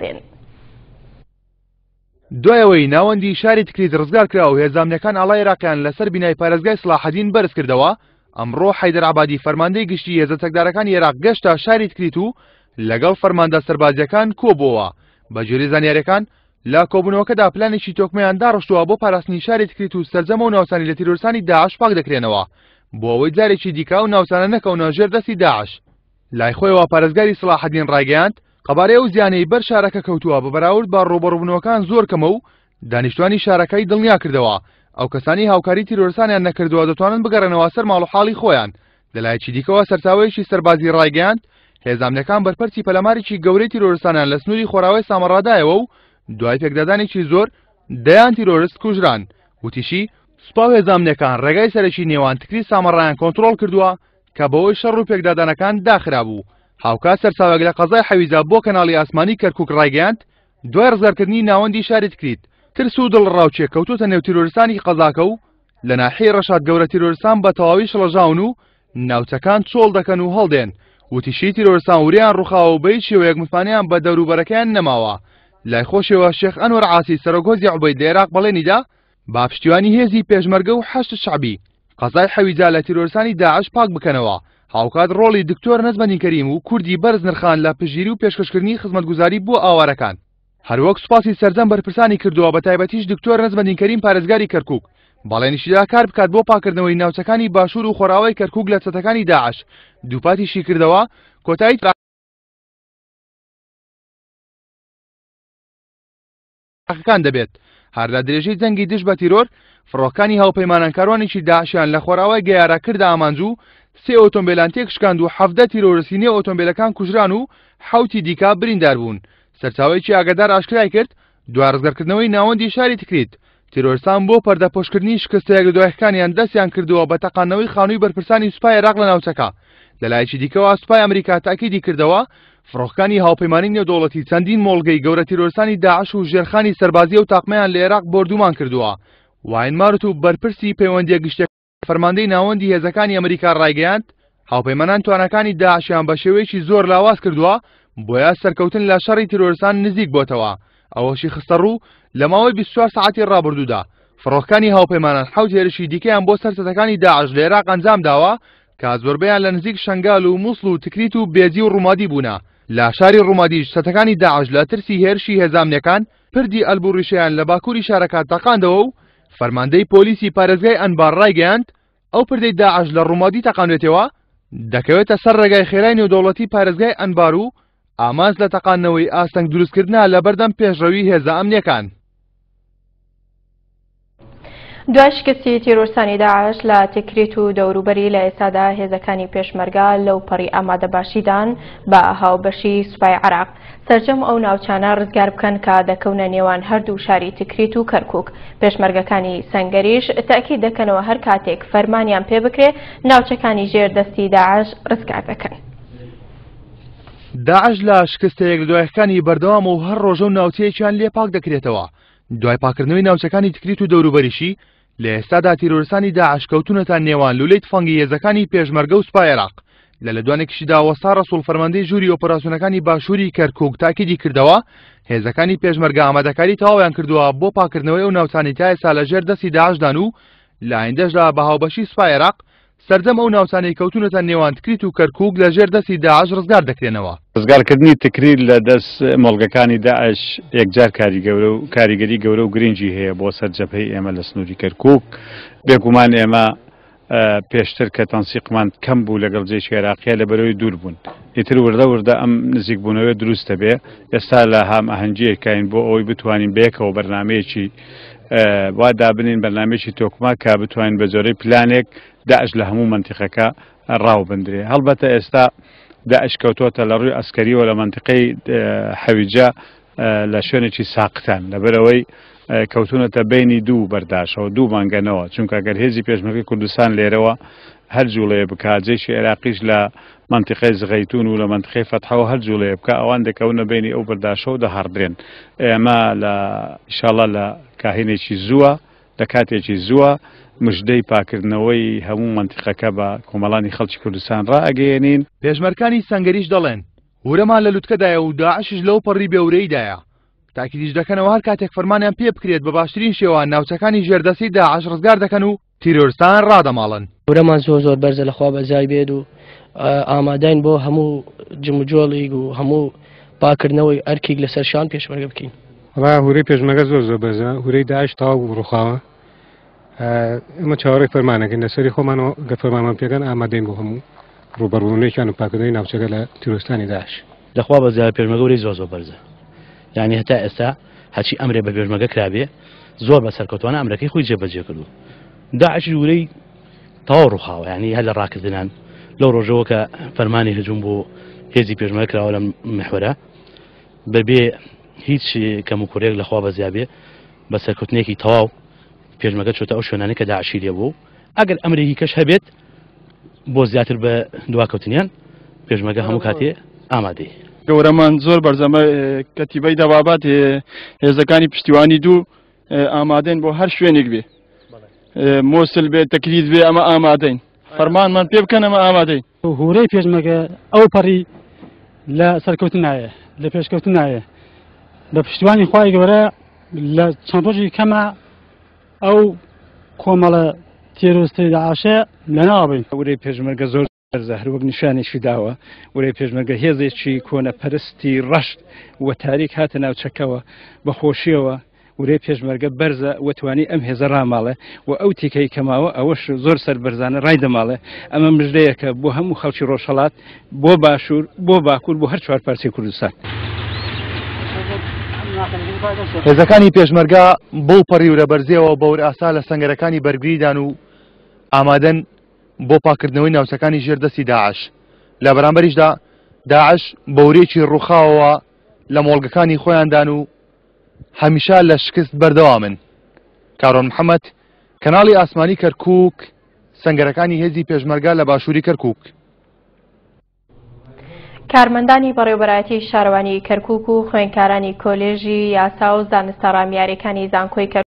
بێن. دوایەوەی ناوەندی شاری تکریت ڕزگار کرا و هێزانامەکان ئاڵای عراقیان لەسەر بینای پارێزگای سلاحدین بەرز کردەوە ئەمڕۆ حیدەرعبادی فەرماندەی گشتی هێزە تەکدارەکانی عێراق گەشتا شاری تکریت و لەگەڵ فەرماندە سەربازیەکان کۆبەوە بە جێری زانیارەکان لا کۆبنەوەکەدا پلانێکی تۆکمیان داڕشتووە بۆ پاراستنی شاری تکریت و سەررجەمە و ناوسانی لە تیرۆرسانی داعش پاک دەکرێنەوە بۆ ئەوەی جارێکی دیکا و ناوسانە نەکەونە ژێر دەستی داعش لای خۆیەوە پارێزگاری سلاحدین ڕایگەاند قەبارەیە و زیانەی بەر شارەکە کەوتووە بە بەراورد با ڕۆبڕبوونەوەکان زۆر کەمە و دانیشتوانی شارەکەی دڵنیا کردەوە ئەو کەسانی هاوکاری تیرۆرسانیان نەکردووە دەتوانن بگەڕێنەوە سەر ماڵ و حاڵی خۆیان لەلایەکی دیکەوە سەرچاوەیەشی سەربازی ڕایگەیاند هێزانەکان بەرپەرچی پەلەمارێکی گەورەی تیرۆرسانیان لە سنووری خۆراوای سامەڕادایەوە و دوای پێکدادانێکی زۆر دەیان تیرۆرست کوژران وتیشی سوپاو هێزانەکان ڕێگای سەرەکی نێوان تکری سامەڕایان کۆنتترۆل کردووە کە بەوەی شەڕ و پێکدادانەکان داخرا بوو هاوکا سەرساوەک لە قەزای حەویزا بۆ کەناڵی ئاسمانی کەرکک ڕایگەاند دوای ڕزارکردنی ناوەندی شارت کریت ترس و دڵ ڕاوچێ کەوتوتە نێو تیرۆریستانی قەزاکە و لە ناحی ڕەشاد گەورە تیرۆریستان بە تەواوی شڵەژاون و ناوچەکان چۆڵ دەکەن و هەڵدێن وتیشی تیرۆریستان وریان ڕوخاوە و بەی شێوەیەک متمانیان بە دەوروبەرەکەیان نەماوە لای خۆشەوە شێخ ئەنوەر عاسی سەرۆگۆزی عوبەی دێراق بەڵێنیدا با پشتیوانی هێزی پێشمەرگە و حەشت شعبی قەزای حەویجا لە تیرۆریستانی داعش پاک بکەنەوە هاوکات ڕۆڵی دکتۆر نەزمەنی کەریم و کوردی بەرز نرخان لە پژیری و پێشکەشکردنی خزمەتگوزاری بۆ ئاوارەکان هەروەک سوپاسی سەرجەم بەرپرسانی کردووە بە تایبەتیش دکتۆر نەزمەنی کەریم پارێزگاری کەرکک بەڵێنیشیدا کار بکات بۆ پاکردنەوەی ناوچەکانی باشوور و خۆراوای کەرکک لە چەتەکانی داعش دووپاتیشی کردەوە کۆتایی تاقیەکان دەبێت هەردا درێژەی جەنگی دش بە تیرۆر فڕۆکانی هاوپەیمانانکاروانێکی داعشیان لە خۆراوای گەیاراکردا ئامانجوو سێ ئۆتۆمبیلان تێکشکاند و حەفدە تیرۆرسینێ ئۆتۆمبیلەکان کوژران و حوتی دیکا بریندار بوون سەرچاوێکی ئاگدار ئاشکرای کرد دوارزگەرکردنەوەی ناوەندی شاری تکریت تیرۆرسان بۆ پەردەپۆشکردنی شکستەیەک دۆیەکانیان دەستیان کردووە بە تەقانەوەی خانووی بەرپرسانی سوپای عێراق لە ناوچەکە لەلایەکی دیکەەوە سوپای ئەمریکا تاکیدی کردەوە فڕۆخەکانی هاوپەیمانی نێودوڵەتی چەندین مۆڵگەی گەورە تیرۆرسانی داعش و ژێرخانی سەربازی و تاقمیان لە عێراق بردومان کردووە واینمارت و بەرپرسی پەیوەندیە گشتێک فەرماندەی ناوەندی هێزەکانی ئەمریکا ڕایگەیاند هاوپەیمانان توانەکانی داعشیان بە شێوەیەکی زۆر لاواز کردووە بۆیە سەرکەوتن لە شەڕی تیرۆرسان نزیک بۆتەوە ئەوەشی خستە ڕوو لە ماوەی 24 سعاتی ڕابردوودا فڕۆکانی هاوپەیمانان حوت هێرشی دیکەیان بۆ سەرسەتەکانی داعش لە عێراق ئەنجام داوە کە زۆربیان لە نزیک شنگال و مووسڵ و تکریت و بێزی و ڕوومادی بوونە لە شاری ڕوومادیش سەتەکانی داعش لە ترسی هێرشی هێزانێکان پردی ئەلبوڕیشیان لە باکووری شارەکان تەقاندەوە و فەرماندەی پۆلیسی پارێزگای ئەنبار ڕایگەیاند ئەو پردەی داعش لە ڕوومادی تەقانوێتەوە دەکەوێتە سەر ڕێگای خێرانی و دەوڵەتی پارێزگای ئەنبار و ئاماز لە تەقانەوەی ئاستەنگ دروستکردنا لە بەردەم پێشڕەوی هێزە ئەمنیەکان دوای شکستی تیرۆرسانی داعش لە تکریت و دەوروبەری لە ئێستادا هێزەکانی پێشمەرگا لەو پەڕی ئامادەباشیدان بە هاوبەشی سوپای عراق سرجەم ئەو ناوچانە ڕزگار بکەن کە دەکەونە نێوان هەردوو شاری تکریت و کەرکک پێشمەرگەکانی سنگەریش تاکی دەکەنەوە هەر کاتێک فەرمانیان پێ بکرێ ناوچەکانی ژێر دەستی داعش ڕزگار دەکەن. داعش لە شکستەیەک دوایەکانی بەردەوام و هەر ڕۆژە و ناوچەیەکیان لێ پاک دەکرێتەوە دوای پاکردنەوەی ناوچەکانی تکریت و دەوروبەریشی لە ئێستادا تیرۆرسانی داعشکەوتونەتە نێوان لولەیت فەنگی هێزەکانی پێشمەرگە و سوپای عراق لە لە دوانێکشیدا وەسارە سوڵفەرمەندەی ژووری ئۆپەراسیونەکانی باشووری کەرکک تاکیدی کردەوە هێزەکانی پێشمەرگە ئامادەکاری تاوایان کردووە بۆ پاکردنەوەی و ناوچانی تایسا لە ژێر دەستی داعشدان و لایندەشدا بە هاوبەشی سوپای عراق سەردەم ئەو ناوچانەی کەوتونەتە نێوانکریت و کەرکک لە ژێر دەستی داعش ڕزگار دەکرێنەوە ڕزگارکردنی تکریر لە دەست مەڵگەکانی داعش یەکجار کاری گەورە و کاریگەری گەورە و گرنگجی هەیە بۆ سەر جەپەی ئێمە لە سنووری کەرکک بێگومان ئێمە پێشتر کە تەنسیقمان کەم بوو لەگەڵ جێکی عێراقیە لە بەرەوەی دوور بوون ئیتر وردە وردە ئەم نزیک بوونەوە دروستە بێ ئێستا لە هام ئەهەنجیەکین بۆ ئەوی بتوانین بەیەکەوە بەرنمەیەکی وا دابنین بەرنمێکی تۆکما کە بتوانین بە زۆرەی پلانێک داعش لە هەموو منتیقەکە ڕاو بندرێ هەڵبەتە ئێستا داعشکەوتۆتە لە ڕووی ئەسکەریەوە لە منتیقەی حەویجە لە شوێنێکی ساقتان لەبەرەوەی کەوتونەتە بینی دوو بەرداشەوە دوو مانگەنەوە چونکە گەر هێزی پێشمەکەی کوردستان لێرەوە هەر جوڵەیە بکاتجێشی عێراقیش لە منتیقی زغیتون و لە منتخی فتحەوە هەر جوڵەیە بکە ئەوان دەکەونە بینی ئەو بەرداشە و دەهاردرێن ئێمە لە ئیشاڵە لە کاهینێکی زووە لە کاتێکی زووە مژدەی پاکردنەوەی هەموو منتیقەکە بە کۆمەڵانی خەڵکی کوردستان ڕائگەێنین پێشمەرکانی سنگریش دەڵێن ورەمان لە لوتکەدایە و داعشش لەو پەڕی بێورەیدایە تاکیدیش دەکەنەوە هەر کاتێک فەرمانیان پێ بکرێت بە باشترین شێوان ناوچەکانی ژێردەسی داعش ڕزگار دەکەن و تیرۆرستان ڕادەماڵن ورەمان زۆ زۆر بەرزە لەخوا بەزای بێت و ئامادەین بۆ هەموو جموجۆڵی و هەموو پاکردنەوەی ئەرکیک لەسەر شان پێشمەرگە بکەین ڕا هورەی پێشمەگە زۆر زۆر بەزە هورەی داعش تاو و ڕوخاوە ئمە چاوەڕێک فەرمانەکەین لەسەری خۆمان گە فەرمامان پێگەن ئامادەین بۆ هەموو ڕوبەرونێکیان و پاکردنەوەی ناوچەکە لە تیرۆستانی داش لەخوا بەزای پێشمەگەوری زۆ زۆر بەرزە یعنی هەتا ئێستا هەچی ئەمرێ بە بێژمەگە کرابێ زۆر بە سەرکەوتوانە ئەمریکای خۆی جێبەجێ کردو داعش ورەی تاو ڕووخاوە ینی هە لە ڕاکردنان لەو ڕۆژەوە کە فەرمانی هەجوم بۆ هێزی پێژمە کراوە لە محوەرە بەبێ هیچ کەم و کوورێک لەخوا بەزیابێ بە سەرکەوتنێکی تەواو پێژمەگە چۆتە ئەو شوێنانی کە داعشی لێ بوو ئەگەر ئەمرێکی کەش هەبێت بۆ زیاتر بە دواکەوتنیان پێژمەگە هەموو کاتێ ئامادەی گەورەمان زۆر بەرزەمە کەتیبەی دەبابات هێزەکانی پشتیوانی دوو ئامادەین بۆ هەر شوێنێک بێ مۆسل بێ تەکریت بێ ئەمە ئامادەین فەرمانمان پێ بکەن ئەمە ئامادەین هورەی پێشمەگە ئەو پەڕی لە سەرکەوتن نایە لە پێشکەوتن نایە بە پشتیوانی خی گەورە لە چەند ڕۆژی کەمە ئەو کۆمەڵە تێرۆستی داعاشە لەناابین ورەی پێشمەرگە زۆر هەروەک نیشانێکی داوە وەرە پێشمەگە هێزێکی کۆنە پەرستی ڕەشت وە تاریک هاتە ناوچەکەەوە بە خۆشیەوە ورێ پێشمەرگە بەرزە وتوانی ئەم هێزە ڕاماڵێ و ئەو تیکەی کەماوە ئەوەش زۆر سەر بەرزانە ڕای دەماڵێ ئەمە مژدەیەکە بۆ هەموو خەڵکی ڕۆژهڵات بۆ باشوور بۆ باکوور بۆ هەر چوار پارچی کوردستان. هێزەکانی پێشمەرگا بۆ پەڕی ورە بەرزیەوە بەور ئاسا لە سنگەرەکانی بەرگریدان و ئامادەن بۆ پاکردنەوەی ناوچەکانی ژێردەسی داعش لە بەرامبەریشدا داعش بەورێکی ڕووخاوەوە لە مۆڵگەکانی خۆیاندان و هەمیشا لە شکست بەردەوامن کارۆن محەممەد کەناڵی ئاسمانی کەرکک سنگەرەکانی هێزی پێشمەرگا لە باشووری کەرکک کارمەندانی بەڕێوبەتی شارەوانی کەرکک و خوێنکارانی کۆلێژی یاسا و زانستە ڕامیارەکانی زانکۆی